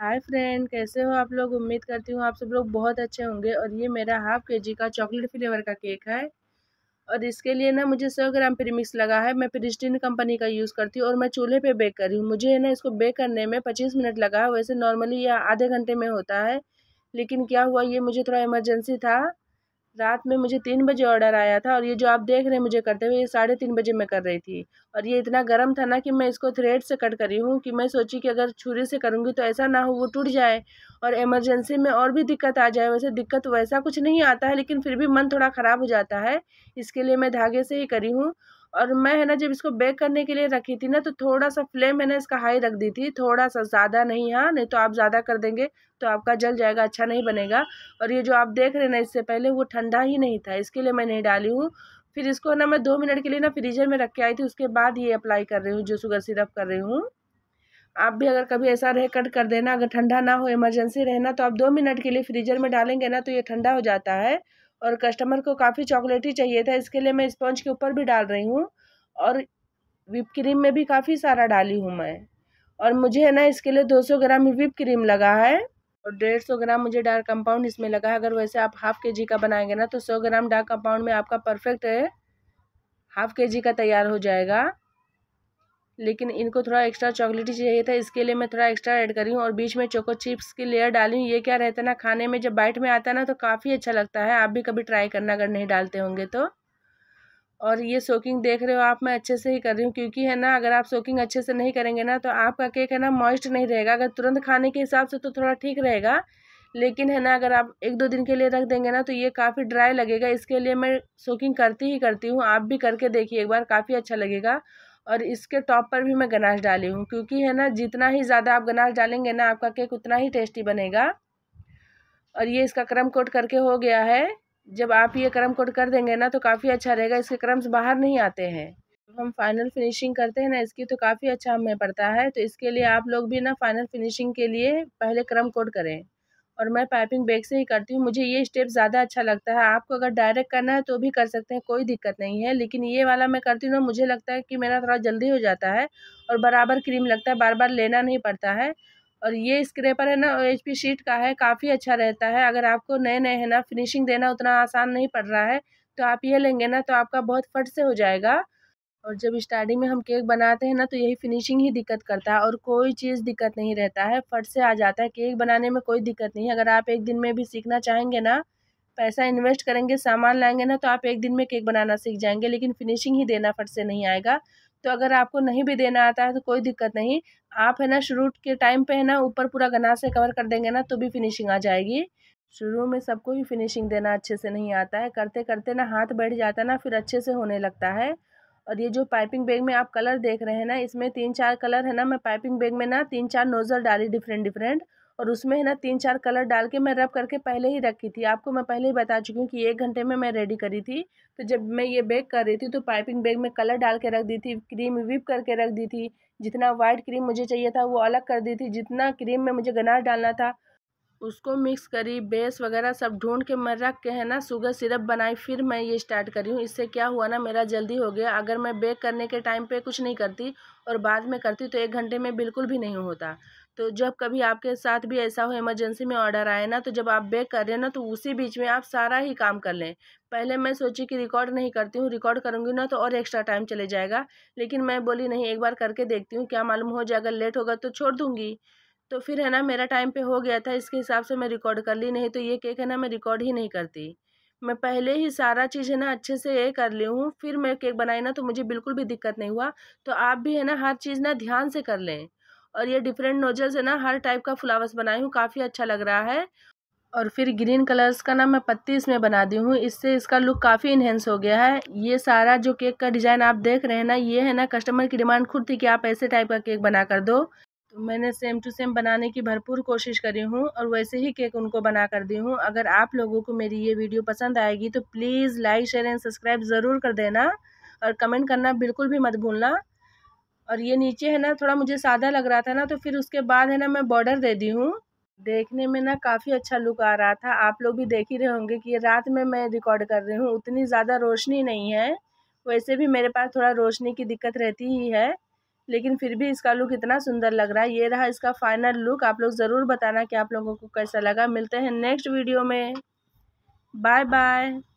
hi friend कैसे हो आप लोग उम्मीद करती हूँ आप सब लोग बहुत अच्छे होंगे और ये मेरा हाफ के जी का चॉकलेट फ्लेवर का केक है और इसके लिए ना मुझे सौ ग्राम प्रीमिक्स लगा है मैं प्रिस्टिन कंपनी का यूज़ करती हूँ और मैं चूल्हे पे बेक कर रही हूँ मुझे है ना इसको बेक करने में पच्चीस मिनट लगा है वैसे नॉर्मली यह आधे घंटे में होता है लेकिन क्या हुआ ये मुझे थोड़ा इमरजेंसी था रात में मुझे तीन बजे ऑर्डर आया था और ये जो आप देख रहे हैं मुझे करते हुए ये साढ़े तीन बजे मैं कर रही थी और ये इतना गर्म था ना कि मैं इसको थ्रेड से कट करी हूँ कि मैं सोची कि अगर छुरी से करूँगी तो ऐसा ना हो वो टूट जाए और इमरजेंसी में और भी दिक्कत आ जाए वैसे दिक्कत वैसा कुछ नहीं आता है लेकिन फिर भी मन थोड़ा ख़राब हो जाता है इसके लिए मैं धागे से ही करी हूँ और मैं है ना जब इसको बेक करने के लिए रखी थी ना तो थोड़ा सा फ्लेम है ना इसका हाई रख दी थी थोड़ा सा ज़्यादा नहीं हाँ नहीं तो आप ज़्यादा कर देंगे तो आपका जल जाएगा अच्छा नहीं बनेगा और ये जो आप देख रहे हैं ना इससे पहले वो ठंडा ही नहीं था इसके लिए मैं नहीं डाली हूँ फिर इसको ना मैं दो मिनट के लिए ना फ्रीजर में रख के आई थी उसके बाद ये अप्लाई कर रही हूँ जो शुगर सिरप कर रही हूँ आप भी अगर कभी ऐसा रहे कट कर देना अगर ठंडा ना हो इमरजेंसी रहना तो आप दो मिनट के लिए फ्रीजर में डालेंगे ना तो ये ठंडा हो जाता है और कस्टमर को काफ़ी चॉकलेट ही चाहिए था इसके लिए मैं स्पंज के ऊपर भी डाल रही हूँ और विप क्रीम में भी काफ़ी सारा डाली हूँ मैं और मुझे है ना इसके लिए 200 ग्राम विप क्रीम लगा है और डेढ़ सौ ग्राम मुझे डार्क कंपाउंड इसमें लगा है अगर वैसे आप हाफ़ के जी का बनाएंगे ना तो सौ ग्राम डार्क कंपाउंड में आपका परफेक्ट हाफ़ के जी का तैयार हो जाएगा लेकिन इनको थोड़ा एक्स्ट्रा चॉकलेटी चाहिए था इसके लिए मैं थोड़ा एक्स्ट्रा ऐड करी हूँ और बीच में चोको चिप्स की लेयर डाली हूँ ये क्या रहता है ना खाने में जब बाइट में आता है ना तो काफ़ी अच्छा लगता है आप भी कभी ट्राई करना अगर नहीं डालते होंगे तो और ये सोकिंग देख रहे हो आप मैं अच्छे से ही कर रही हूँ क्योंकि है ना अगर आप सोकिंग अच्छे से नहीं करेंगे ना तो आपका केक है ना मॉइस्ट नहीं रहेगा अगर तुरंत खाने के हिसाब से तो थोड़ा ठीक रहेगा लेकिन है ना अगर आप एक दो दिन के लिए रख देंगे ना तो ये काफ़ी ड्राई लगेगा इसके लिए मैं सोकिंग करती ही करती हूँ आप भी करके देखिए एक बार काफ़ी अच्छा लगेगा और इसके टॉप पर भी मैं गनाश डाली हूँ क्योंकि है ना जितना ही ज़्यादा आप गनाश डालेंगे ना आपका केक उतना ही टेस्टी बनेगा और ये इसका क्रम कोट करके हो गया है जब आप ये क्रम कोट कर देंगे ना तो काफ़ी अच्छा रहेगा इसके क्रम्स बाहर नहीं आते हैं जब हम फाइनल फिनिशिंग करते हैं ना इसकी तो काफ़ी अच्छा हमें पड़ता है तो इसके लिए आप लोग भी ना फाइनल फिनिशिंग के लिए पहले क्रम कोड करें और मैं पाइपिंग बैग से ही करती हूँ मुझे ये स्टेप ज़्यादा अच्छा लगता है आपको अगर डायरेक्ट करना है तो भी कर सकते हैं कोई दिक्कत नहीं है लेकिन ये वाला मैं करती हूँ मुझे लगता है कि मेरा थोड़ा जल्दी हो जाता है और बराबर क्रीम लगता है बार बार लेना नहीं पड़ता है और ये स्क्रेपर है ना ओ एच पी शीट का है काफ़ी अच्छा रहता है अगर आपको नए नए है ना फिनिशिंग देना उतना आसान नहीं पड़ रहा है तो आप ये लेंगे ना तो आपका बहुत फट से हो जाएगा और जब स्टार्टिंग में हम केक बनाते हैं ना तो यही फिनिशिंग ही दिक्कत करता है और कोई चीज़ दिक्कत नहीं रहता है फट से आ जाता है केक बनाने में कोई दिक्कत नहीं अगर आप एक दिन में भी सीखना चाहेंगे ना पैसा इन्वेस्ट करेंगे सामान लाएंगे ना तो आप एक दिन में केक बनाना सीख जाएंगे लेकिन फिनिशिंग ही देना फट से नहीं आएगा तो अगर आपको नहीं भी देना आता है तो कोई दिक्कत नहीं आप है ना शुरू के टाइम पे है ना ऊपर पूरा गना से कवर कर देंगे ना तो भी फिनिशिंग आ जाएगी शुरू में सबको ही फिनिशिंग देना अच्छे से नहीं आता है करते करते ना हाथ बैठ जाता है ना फिर अच्छे से होने लगता है और ये जो पाइपिंग बैग में आप कलर देख रहे हैं ना इसमें तीन चार कलर है ना मैं पाइपिंग बैग में ना तीन चार नोज़ल डाली डिफरेंट डिफरेंट और उसमें है ना तीन चार कलर डाल के मैं रब करके पहले ही रखी थी आपको मैं पहले ही बता चुकी हूँ कि एक घंटे में मैं रेडी करी थी तो जब मैं ये बैग कर रही थी तो पाइपिंग बैग में कलर डाल के रख दी थी क्रीम विप करके रख दी थी जितना वाइट क्रीम मुझे चाहिए था वो अलग कर दी थी जितना क्रीम में मुझे गनार डालना था उसको मिक्स करी बेस वगैरह सब ढूंढ के मैं रख के है ना शुगर सिरप बनाई फिर मैं ये स्टार्ट करी हूँ इससे क्या हुआ ना मेरा जल्दी हो गया अगर मैं बेक करने के टाइम पे कुछ नहीं करती और बाद में करती तो एक घंटे में बिल्कुल भी नहीं होता तो जब कभी आपके साथ भी ऐसा हो इमरजेंसी में ऑर्डर आए ना तो जब आप बेक कर रहे हैं ना तो उसी बीच में आप सारा ही काम कर लें पहले मैं सोची कि रिकॉर्ड नहीं करती हूँ रिकॉर्ड करूँगी ना तो और एक्स्ट्रा टाइम चले जाएगा लेकिन मैं बोली नहीं एक बार करके देखती हूँ क्या मालूम हो जाए अगर लेट होगा तो छोड़ दूँगी तो फिर है ना मेरा टाइम पे हो गया था इसके हिसाब से मैं रिकॉर्ड कर ली नहीं तो ये केक है ना मैं रिकॉर्ड ही नहीं करती मैं पहले ही सारा चीज़ है ना अच्छे से ये कर ली हूँ फिर मैं केक बनाई ना तो मुझे बिल्कुल भी दिक्कत नहीं हुआ तो आप भी है ना हर चीज़ ना ध्यान से कर लें और ये डिफरेंट नोजल्स है ना हर टाइप का फ्लावर्स बनाई हूँ काफ़ी अच्छा लग रहा है और फिर ग्रीन कलर्स का ना मैं पत्ती इसमें बना दी हूँ इससे इसका लुक काफ़ी इन्हेंस हो गया है ये सारा जो केक का डिज़ाइन आप देख रहे हैं ना ये है ना कस्टमर की डिमांड खुद थी कि आप ऐसे टाइप का केक बना कर दो तो मैंने सेम टू सेम बनाने की भरपूर कोशिश करी हूँ और वैसे ही केक उनको बना कर दी हूँ अगर आप लोगों को मेरी ये वीडियो पसंद आएगी तो please like share and subscribe ज़रूर कर देना और कमेंट करना बिल्कुल भी मत भूलना और ये नीचे है ना थोड़ा मुझे सादा लग रहा था ना तो फिर उसके बाद है ना मैं बॉर्डर दे दी हूँ देखने में ना काफ़ी अच्छा लुक आ रहा था आप लोग भी देख ही रहे होंगे कि रात में मैं रिकॉर्ड कर रही हूँ उतनी ज़्यादा रोशनी नहीं है वैसे भी मेरे पास थोड़ा रोशनी की दिक्कत रहती ही है लेकिन फिर भी इसका लुक इतना सुंदर लग रहा है ये रहा इसका फाइनल लुक आप लोग ज़रूर बताना कि आप लोगों को कैसा लगा मिलते हैं नेक्स्ट वीडियो में बाय बाय